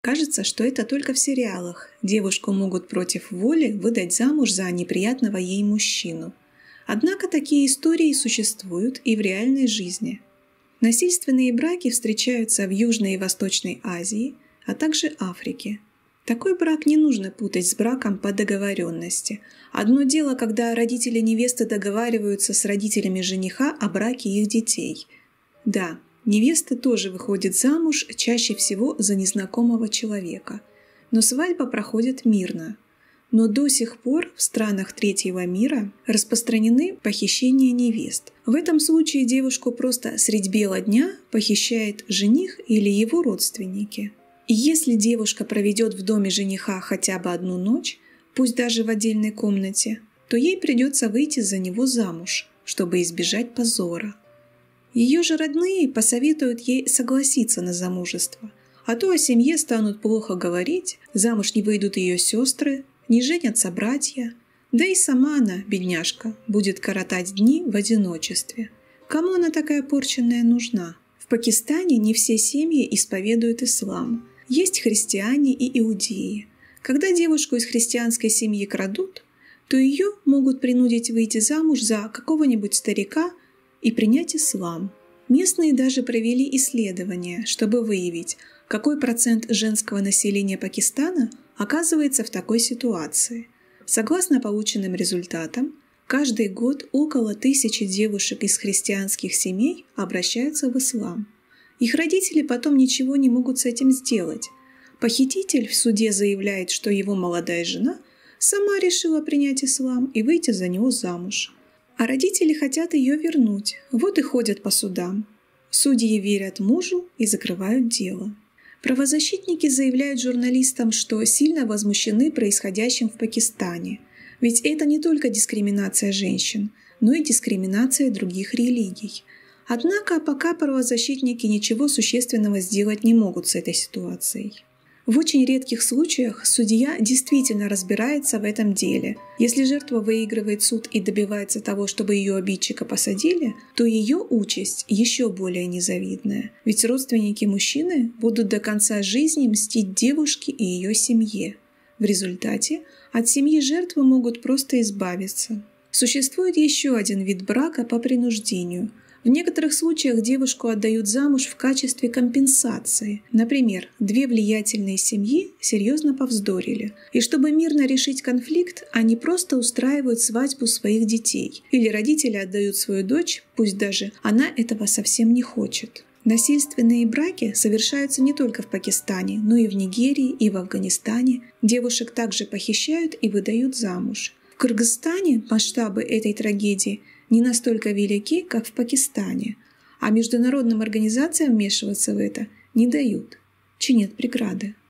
Кажется, что это только в сериалах. Девушку могут против воли выдать замуж за неприятного ей мужчину. Однако такие истории существуют и в реальной жизни. Насильственные браки встречаются в Южной и Восточной Азии, а также Африке. Такой брак не нужно путать с браком по договоренности. Одно дело, когда родители невесты договариваются с родителями жениха о браке их детей. Да, Невеста тоже выходит замуж чаще всего за незнакомого человека, но свадьба проходит мирно. Но до сих пор в странах третьего мира распространены похищения невест. В этом случае девушку просто средь бела дня похищает жених или его родственники. И если девушка проведет в доме жениха хотя бы одну ночь, пусть даже в отдельной комнате, то ей придется выйти за него замуж, чтобы избежать позора. Ее же родные посоветуют ей согласиться на замужество. А то о семье станут плохо говорить, замуж не выйдут ее сестры, не женятся братья. Да и сама она, бедняжка, будет коротать дни в одиночестве. Кому она такая порченная нужна? В Пакистане не все семьи исповедуют ислам. Есть христиане и иудеи. Когда девушку из христианской семьи крадут, то ее могут принудить выйти замуж за какого-нибудь старика и принять ислам. Местные даже провели исследования, чтобы выявить, какой процент женского населения Пакистана оказывается в такой ситуации. Согласно полученным результатам, каждый год около тысячи девушек из христианских семей обращаются в ислам. Их родители потом ничего не могут с этим сделать. Похититель в суде заявляет, что его молодая жена сама решила принять ислам и выйти за него замуж. А родители хотят ее вернуть, вот и ходят по судам. Судьи верят мужу и закрывают дело. Правозащитники заявляют журналистам, что сильно возмущены происходящим в Пакистане, ведь это не только дискриминация женщин, но и дискриминация других религий. Однако пока правозащитники ничего существенного сделать не могут с этой ситуацией. В очень редких случаях судья действительно разбирается в этом деле. Если жертва выигрывает суд и добивается того, чтобы ее обидчика посадили, то ее участь еще более незавидная. Ведь родственники мужчины будут до конца жизни мстить девушке и ее семье. В результате от семьи жертвы могут просто избавиться. Существует еще один вид брака по принуждению – в некоторых случаях девушку отдают замуж в качестве компенсации. Например, две влиятельные семьи серьезно повздорили, и чтобы мирно решить конфликт, они просто устраивают свадьбу своих детей или родители отдают свою дочь, пусть даже она этого совсем не хочет. Насильственные браки совершаются не только в Пакистане, но и в Нигерии и в Афганистане. Девушек также похищают и выдают замуж. В Кыргызстане масштабы этой трагедии – не настолько велики, как в Пакистане, а международным организациям вмешиваться в это не дают, чинят преграды.